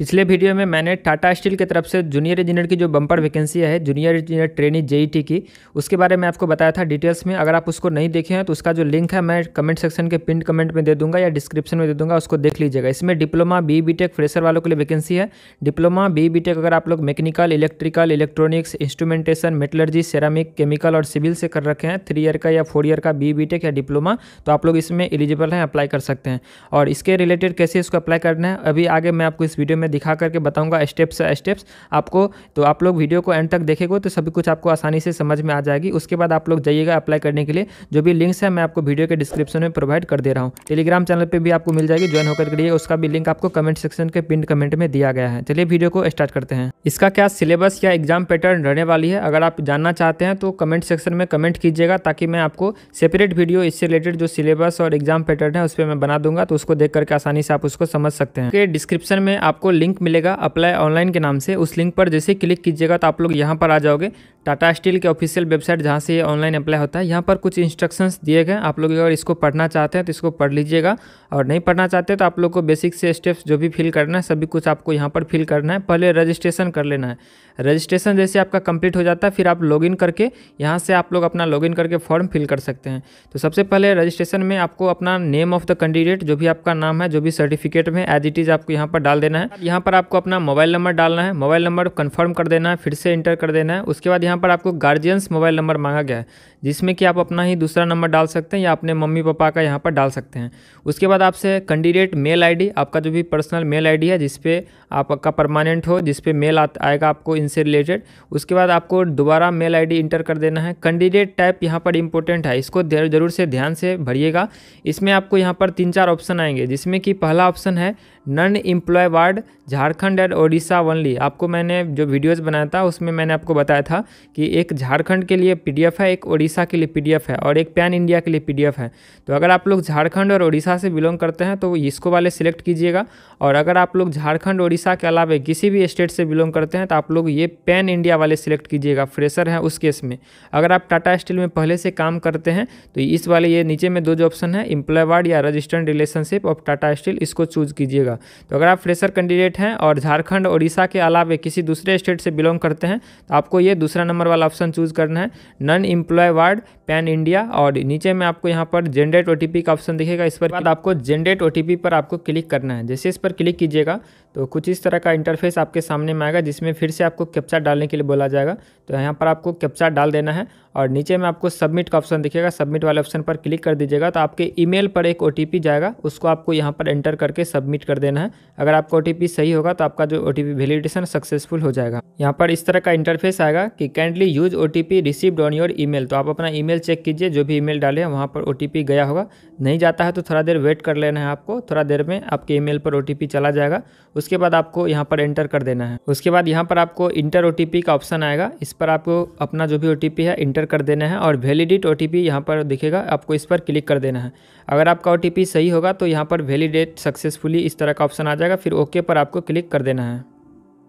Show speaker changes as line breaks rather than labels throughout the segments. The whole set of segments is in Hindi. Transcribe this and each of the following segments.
पिछले वीडियो में मैंने टाटा स्टील की तरफ से जूनियर इंजीनियर की जो बम्पर वैकेंसी है जूनियर इंजीनियर ट्रेनिंग जेईटी की उसके बारे में आपको बताया था डिटेल्स में अगर आप उसको नहीं देखे हैं तो उसका जो लिंक है मैं कमेंट सेक्शन के पिंड कमेंट में दे दूंगा या डिस्क्रिप्शन में दे दूंगा उसको देख लीजिएगा इसमें डिप्लोमा बी बी फ्रेशर वालों के लिए वैकेंसी है डिप्लोमा बी बी अगर आप लोग mechanical electrical electronics instrumentation metallurgy ceramic chemical और सिविल से कर रखे हैं थ्री ईयर का या फोर ईयर का बी बी टेक या डिप्लोमा तो आप लोग इसमें एलिजिबल हैं अप्लाई कर सकते हैं और इसके रिलेटेड कैसे इसको अप्लाई करना है अभी आगे मैं आपको इस वीडियो में मैं दिखा करके बताऊंगा स्टेप्स स्टेप्स आपको तो आप लोग वीडियो को एंड तक देखेगो तो सभी कुछ आपको आसानी से समझ में आ जाएगी उसके बाद आप लोग जाइएगा अप्लाई करने के लिए जो भी लिंक्स है मैं आपको वीडियो के डिस्क्रिप्शन में प्रोवाइड कर दे रहा हूँ टेलीग्राम चैनल पर भी आपको मिल जाएगी ज्वाइन होकर करिए उसका भी लिंक आपको कमेंट सेक्शन के पिन कमेंट में दिया गया है चलिए वीडियो को स्टार्ट करते हैं इसका क्या सिलेबस या एग्जाम पैटर्न रहने वाली है अगर आप जानना चाहते हैं तो कमेंट सेक्शन में कमेंट कीजिएगा ताकि मैं आपको सेपरेट वीडियो इससे रिलेटेड जो सिलेबस और एग्जाम पैटर्न है उस पर मैं बना दूंगा तो उसको देख करके आसानी से आप उसको समझ सकते हैं डिस्क्रिप्शन में आपको लिंक मिलेगा अप्लाई ऑनलाइन के नाम से उस लिंक पर जैसे क्लिक कीजिएगा तो आप लोग यहाँ पर आ जाओगे टाटा स्टील के ऑफिशियल वेबसाइट जहाँ से ये ऑनलाइन अप्लाई होता है यहाँ पर कुछ इंस्ट्रक्शंस दिए गए आप लोग अगर इसको पढ़ना चाहते हैं तो इसको पढ़ लीजिएगा और नहीं पढ़ना चाहते तो आप लोग को बेसिक से स्टेप्स जो भी फिल करना है सभी कुछ आपको यहाँ पर फिल करना है पहले रजिस्ट्रेशन कर लेना है रजिस्ट्रेशन जैसे आपका कंप्लीट हो जाता है फिर आप लॉग करके यहाँ से आप लोग अपना लॉग करके फॉर्म फिल कर सकते हैं तो सबसे पहले रजिस्ट्रेशन में आपको अपना नेम ऑफ द कैंडिडेट जो भी आपका नाम है जो भी सर्टिफिकेट में एज इट इज़ आपको यहाँ पर डाल देना है यहाँ पर आपको अपना मोबाइल नंबर डालना है मोबाइल नंबर कन्फर्म कर देना है फिर से इंटर कर देना है उसके बाद यहाँ पर आपको गार्जियंस मोबाइल नंबर मांगा गया है जिसमें कि आप अपना ही दूसरा नंबर डाल सकते हैं या अपने मम्मी पापा का यहाँ पर डाल सकते हैं उसके बाद आपसे कैंडिडेट मेल आईडी आपका जो भी पर्सनल मेल आईडी है जिसपे आपका परमानेंट हो जिसपे मेल आएगा आपको इनसे रिलेटेड उसके बाद आपको दोबारा मेल आई इंटर कर देना है कैंडिडेट टाइप यहाँ पर इंपॉर्टेंट है इसको ज़रूर से ध्यान से भरिएगा इसमें आपको यहाँ पर तीन चार ऑप्शन आएंगे जिसमें कि पहला ऑप्शन है non employee ward Jharkhand and Odisha only आपको मैंने जो वीडियोस बनाया था उसमें मैंने आपको बताया था कि एक झारखंड के लिए पीडीएफ है एक ओडिशा के लिए पीडीएफ है और एक पैन इंडिया के लिए पीडीएफ है तो अगर आप लोग झारखंड और ओडिशा से बिलोंग करते हैं तो इसको वाले सिलेक्ट कीजिएगा और अगर आप लोग झारखंड ओडिशा के अलावा किसी भी स्टेट से बिलोंग करते हैं तो आप लोग ये पैन इंडिया वाले सिलेक्ट कीजिएगा फ्रेशर हैं उस केस में अगर आप टाटा स्टील में पहले से काम करते हैं तो इस वाले ये नीचे में दो जो ऑप्शन है एम्प्लॉय वार्ड या registered relationship of Tata Steel इसको चूज कीजिएगा जाएगा तो अगर आप फ्रेशर कैंडिडेट हैं और झारखंड उड़ीसा के अलावा किसी दूसरे स्टेट से बिलोंग करते हैं तो आपको ये दूसरा नंबर वाला ऑप्शन चूज़ करना है non employee ward pan India और नीचे में आपको यहाँ पर जेनरेट ओ का ऑप्शन दिखेगा इस पर बाद आपको जेनरेट ओ पर आपको क्लिक करना है जैसे इस पर क्लिक कीजिएगा तो कुछ इस तरह का इंटरफेस आपके सामने में आएगा जिसमें फिर से आपको कैप्चा डालने के लिए बोला जाएगा तो यहाँ पर आपको कैप्चा डाल देना है और नीचे में आपको सबमिट का ऑप्शन दिखेगा सबमिट वाले ऑप्शन पर क्लिक कर दीजिएगा तो आपके ईमेल पर एक ओ जाएगा उसको आपको यहाँ पर एंटर करके सबमिट कर देना है अगर आपका ओ सही होगा तो आपका जो ओ वैलिडेशन सक्सेसफुल हो जाएगा यहाँ पर इस तरह का इंटरफेस आएगा कि kindly use O received on your email तो आप अपना ईमेल चेक कीजिए जो भी ईमेल डाले हैं वहाँ पर ओ गया होगा नहीं जाता है तो थोड़ा देर वेट कर लेना है आपको थोड़ा देर में आपके ईमेल पर ओ चला जाएगा उसके बाद आपको यहाँ पर एंटर कर देना है उसके बाद यहाँ पर आपको इंटर ओ का ऑप्शन आएगा इस पर आपको अपना जो भी ओ है इंटर कर देना है और वैलिडेट ओ टी पर दिखेगा आपको इस पर क्लिक कर देना है अगर आपका ओ सही होगा तो यहाँ पर वैलिडेट सक्सेसफुली इस तरह तरह का ऑप्शन आ जाएगा फिर ओके पर आपको क्लिक कर देना है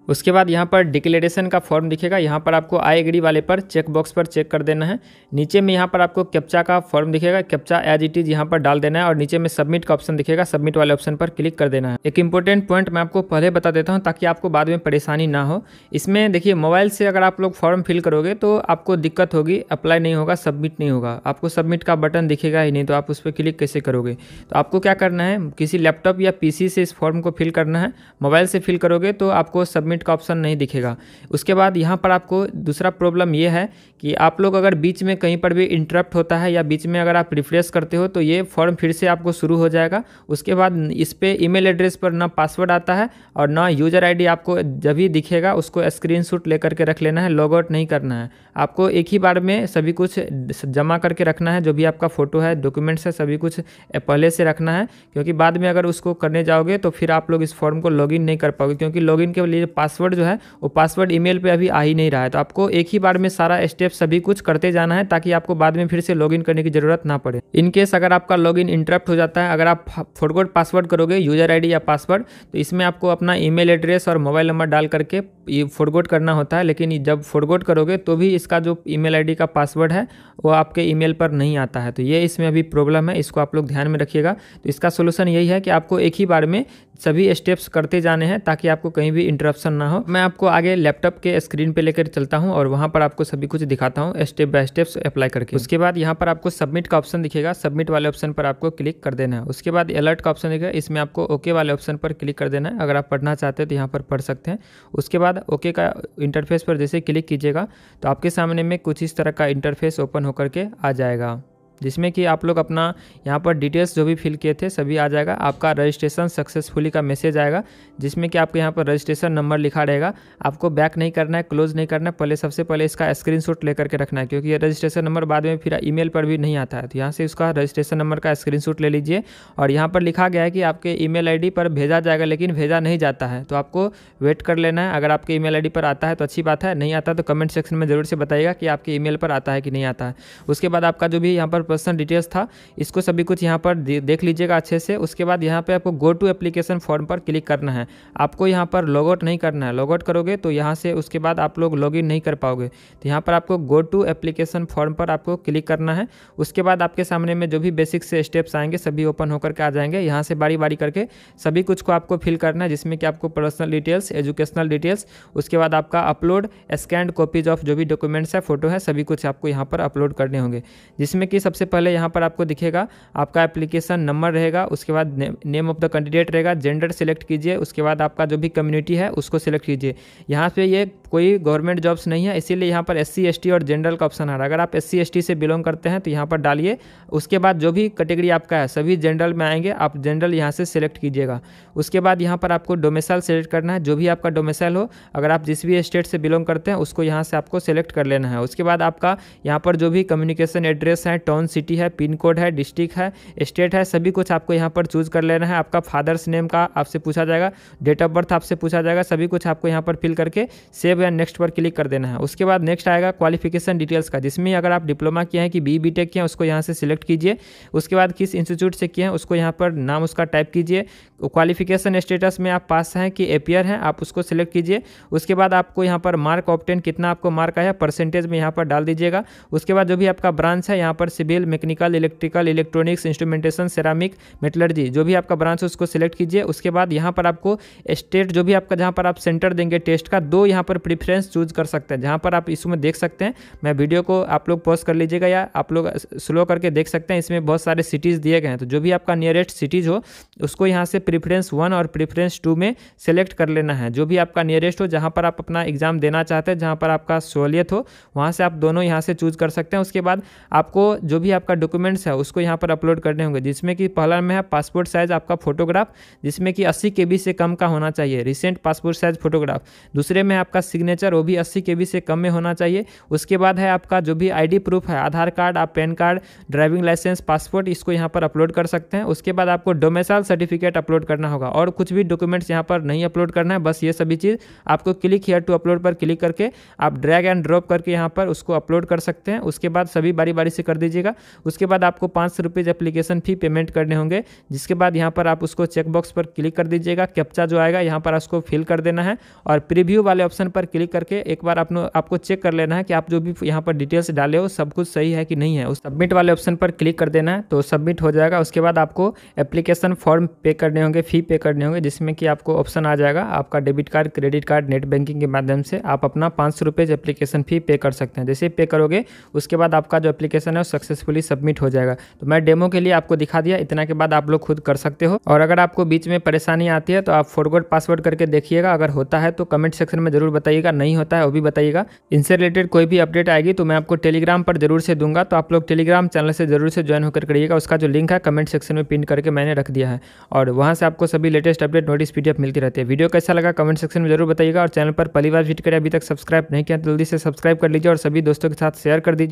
उसके बाद यहाँ पर डिक्लेरेशन का फॉर्म दिखेगा यहाँ पर आपको आई एग्री वाले पर चेक बॉक्स पर चेक कर देना है नीचे में यहाँ पर आपको कैप्चा का फॉर्म दिखेगा कैप्चा एज इट इज़ यहाँ पर डाल देना है और नीचे में सबमिट का ऑप्शन दिखेगा सबमिट वाले ऑप्शन पर क्लिक कर देना है एक इंपॉर्टेंट पॉइंट मैं आपको पहले बता देता हूँ ताकि आपको बाद में परेशानी ना हो इसमें देखिए मोबाइल से अगर आप लोग फॉर्म फिल करोगे तो आपको दिक्कत होगी अप्लाई नहीं होगा सबमिट नहीं होगा आपको सबमिट का बटन दिखेगा ही नहीं तो आप उस पर क्लिक कैसे करोगे तो आपको क्या करना है किसी लैपटॉप या पी से इस फॉर्म को फिल करना है मोबाइल से फिल करोगे तो आपको सबमिट सबमिट का ऑप्शन नहीं दिखेगा उसके बाद यहाँ पर आपको दूसरा प्रॉब्लम ये है कि आप लोग अगर बीच में कहीं पर भी इंटरप्ट होता है या बीच में अगर आप रिफ्रेश करते हो तो ये फॉर्म फिर से आपको शुरू हो जाएगा उसके बाद इस पर ई एड्रेस पर ना पासवर्ड आता है और ना यूज़र आई आपको जब भी दिखेगा उसको शूट लेकर के रख लेना है लॉग आउट नहीं करना है आपको एक ही बार में सभी कुछ जमा करके रखना है जो भी आपका फ़ोटो है डॉक्यूमेंट्स है सभी कुछ पहले से रखना है क्योंकि बाद में अगर उसको करने जाओगे तो फिर आप लोग इस फॉर्म को लॉगिन नहीं कर पाओगे क्योंकि लॉगिन के लिए पासवर्ड जो है वो पासवर्ड ईमेल पे अभी आ ही नहीं रहा है तो आपको एक ही बार में सारा स्टेप सभी कुछ करते जाना है ताकि आपको बाद में फिर से लॉगिन करने की जरूरत ना पड़े इनकेस अगर आपका लॉगिन इंटरप्ट हो जाता है अगर आप फॉरगोड पासवर्ड करोगे यूजर आई या पासवर्ड तो इसमें आपको अपना ई एड्रेस और मोबाइल नंबर डाल करके ये फॉरगोड करना होता है लेकिन जब फॉरगोड करोगे तो भी इसका जो ई मेल का पासवर्ड है वो आपके ई पर नहीं आता है तो ये इसमें अभी प्रॉब्लम है इसको आप लोग ध्यान में रखिएगा तो इसका सोल्यूशन यही है कि आपको एक ही बार में सभी स्टेप्स करते जाने हैं ताकि आपको कहीं भी इंटरप्शन करना हो मैं आपको आगे लैपटॉप के स्क्रीन पे लेकर चलता हूँ और वहाँ पर आपको सभी कुछ दिखाता हूँ स्टेप बाय स्टेप अप्लाई करके उसके बाद यहाँ पर आपको सबमिट का ऑप्शन दिखेगा सबमिट वाले ऑप्शन पर आपको क्लिक कर देना है उसके बाद अलर्ट का ऑप्शन दिखेगा इसमें आपको ओके वाले ऑप्शन पर क्लिक कर देना है अगर आप पढ़ना चाहते हैं तो यहाँ पर पढ़ सकते हैं उसके बाद ओके का इंटरफेस पर जैसे क्लिक कीजिएगा तो आपके सामने में कुछ इस तरह का इंटरफेस ओपन होकर के आ जाएगा जिसमें कि आप लोग अपना यहाँ पर डिटेल्स जो भी फिल किए थे सभी आ जाएगा आपका रजिस्ट्रेशन सक्सेसफुली का मैसेज आएगा जिसमें कि आपके यहाँ पर रजिस्ट्रेशन नंबर लिखा रहेगा आपको बैक नहीं करना है क्लोज नहीं करना है पहले सबसे पहले इसका स्क्रीनशॉट लेकर के रखना है क्योंकि ये रजिस्ट्रेशन नंबर बाद में फिर ई पर भी नहीं आता है तो यहाँ से उसका रजिस्ट्रेशन नंबर का स्क्रीन ले लीजिए और यहाँ पर लिखा गया है कि आपके ई मेल पर भेजा जाएगा लेकिन भेजा नहीं जाता है तो आपको वेट कर लेना है अगर आपके ई मेल पर आता है तो अच्छी बात है नहीं आता तो कमेंट सेक्शन में ज़रूर से बताइएगा कि आपके ई पर आता है कि नहीं आता है उसके बाद आपका जो भी यहाँ पर पर्सनल डिटेल्स था इसको सभी कुछ यहाँ पर देख लीजिएगा अच्छे से उसके बाद यहाँ पर आपको गो टू एप्लीकेशन फॉर्म पर क्लिक करना है आपको यहाँ पर लॉगआउट नहीं करना है लॉगआउट करोगे तो यहाँ से उसके बाद आप लोग इन नहीं कर पाओगे तो यहाँ पर आपको गो टू एप्लीकेशन फॉर्म पर आपको क्लिक करना है उसके बाद आपके सामने में जो भी बेसिक से स्टेप्स आएंगे सभी ओपन होकर के आ जाएंगे यहाँ से बारी बारी करके सभी कुछ को आपको फिल करना है जिसमें कि आपको पर्सनल डिटेल्स एजुकेशनल डिटेल्स उसके बाद आपका अपलोड स्कैंड कॉपीज ऑफ जो भी डॉक्यूमेंट्स है फोटो है सभी कुछ आपको यहाँ पर अपलोड करने होंगे जिसमें कि सबसे सबसे पहले यहाँ पर आपको दिखेगा आपका एप्लीकेशन नंबर रहेगा उसके बाद नेम ऑफ द कैंडिडेट रहेगा जेंडर सेलेक्ट कीजिए उसके बाद आपका जो भी कम्युनिटी है उसको सेलेक्ट कीजिए यहाँ पे ये कोई गवर्नमेंट जॉब्स नहीं है इसीलिए यहाँ पर एस सी और जनरल का ऑप्शन आ रहा है अगर आप एस सी से बिलोंग करते हैं तो यहाँ पर डालिए उसके बाद जो भी कैटेगरी आपका है सभी जनरल में आएंगे आप जनरल यहाँ से सिलेक्ट कीजिएगा उसके बाद यहाँ पर आपको डोमेसाइल सेलेक्ट करना है जो भी आपका डोमेसाइल हो अगर आप जिस भी स्टेट से बिलोंग करते हैं उसको यहाँ से आपको सेलेक्ट कर लेना है उसके बाद आपका यहाँ पर जो भी कम्युनिकेशन एड्रेस है टाउन सिटी है पिन कोड है डिस्ट्रिक्ट है स्टेट है सभी कुछ आपको यहाँ पर चूज कर लेना है आपका फादर्स नेम का आपसे पूछा जाएगा डेट ऑफ बर्थ आपसे पूछा जाएगा सभी कुछ आपको यहाँ पर फिल करके सेव हुआ नेक्स्ट पर क्लिक कर देना है उसके बाद नेक्स्ट आएगा क्वालिफिकेशन डिटेल्स का जिसमें अगर आप डिप्लोमा किए हैं कि बी बी टेक किए हैं उसको यहाँ से सिलेक्ट कीजिए उसके बाद किस इंस्टीट्यूट से किए हैं उसको यहाँ पर नाम उसका टाइप कीजिए क्वालिफिकेशन स्टेटस में आप पास हैं कि एपियर हैं आप उसको सिलेक्ट कीजिए उसके बाद आपको यहाँ पर मार्क ऑप्टेन कितना आपको मार्क आया परसेंटेज में यहाँ पर डाल दीजिएगा उसके बाद जो भी आपका ब्रांच है यहाँ पर civil mechanical electrical electronics instrumentation ceramic metallurgy जो भी आपका ब्रांच है उसको सिलेक्ट कीजिए उसके बाद यहाँ पर आपको स्टेट जो भी आपका जहाँ पर आप सेंटर देंगे टेस्ट का दो यहाँ पर प्रिफ्रेंस चूज कर सकते हैं जहाँ पर आप इसमें देख सकते हैं मैं वीडियो को आप लोग पॉज कर लीजिएगा या आप लोग स्लो करके देख सकते हैं इसमें बहुत सारे सिटीज़ दिए गए हैं तो जो भी आपका नियरेस्ट सिटीज़ हो उसको यहाँ से प्रिफ्रेंस वन और प्रिफ्रेंस टू में सेलेक्ट कर लेना है जो भी आपका नियरेस्ट हो जहाँ पर आप अपना एग्ज़ाम देना चाहते हैं जहाँ पर आपका सहूलियत हो वहाँ से आप दोनों यहाँ से चूज कर सकते हैं उसके बाद आपको जो भी आपका डॉक्यूमेंट्स है उसको यहाँ पर अपलोड करने होंगे जिसमें कि पहला में है पासपोर्ट साइज़ आपका फोटोग्राफ जिसमें कि अस्सी के से कम का होना चाहिए रिसेंट पासपोर्ट साइज़ फोटोग्राफ दूसरे में आपका सिग्नेचर वो भी अस्सी के से कम में होना चाहिए उसके बाद है आपका जो भी आई प्रूफ है आधार कार्ड आप PAN card driving licence passport इसको यहाँ पर अपलोड कर सकते हैं उसके बाद आपको डोमेसाइल सर्टिफिकेट अपलोड करना होगा और कुछ भी डॉक्यूमेंट्स यहाँ पर नहीं अपलोड करना है बस ये सभी चीज़ आपको क्लिक हेयर टू अपलोड पर क्लिक करके आप ड्रैग एंड ड्रॉप करके यहाँ पर उसको अपलोड कर सकते हैं उसके बाद सभी बारी बारी से कर दीजिएगा उसके बाद आपको पाँच सौ रुपीज़ एप्लीकेशन फ़ी पेमेंट करने होंगे जिसके बाद यहाँ पर आप उसको चेकबॉक्स पर क्लिक कर दीजिएगा कैप्चा जो आएगा यहाँ पर उसको फिल कर देना है और प्रीव्यू वाले ऑप्शन पर क्लिक करके एक बार आपने आपको चेक कर लेना है कि आप जो भी यहाँ पर डिटेल्स डाले हो सब कुछ सही है कि नहीं है उस सबमिट वाले ऑप्शन पर क्लिक कर देना है तो सबमिट हो जाएगा उसके बाद आपको एप्लीकेशन फॉर्म पे करने होंगे फ़ी पे करने होंगे जिसमें कि आपको ऑप्शन आ जाएगा आपका debit card credit card net banking के माध्यम से आप अपना पाँच सौ रुपये एप्लीकेशन फ़ी पे कर सकते हैं जैसे पे करोगे उसके बाद आपका जो एप्लीकेशन है वो सक्सेसफुली सबमिट हो जाएगा तो मैं डेमो के लिए आपको दिखा दिया इतना के बाद आप लोग खुद कर सकते हो और अगर आपको बीच में परेशानी आती है तो आप फॉरवर्ड पासवर्ड करके देखिएगा अगर होता है तो कमेंट सेक्शन में जरूर बताइए बताइएगा नहीं होता है वो भी बताइएगा इनसे रिलेटेड कोई भी अपडेट आएगी तो मैं आपको टेलीग्राम पर जरूर से दूंगा तो आप लोग टेलीग्राम चैनल से जरूर से ज्वाइन होकर करिएगा उसका जो लिंक है कमेंट सेक्शन में पिन करके मैंने रख दिया है और वहाँ से आपको सभी लेटेस्ट अपडेट नोटिस पीडीएफ मिलती रहती है वीडियो कैसा लगा कमेंट सेक्शन में जरूर बताइएगा और चैनल पर पहली बार विजिट करें अभी तक सब्सक्राइब नहीं किया तो जल्दी से सब्सक्राइब कर लीजिए और सभी दोस्तों के साथ शेयर कर दीजिए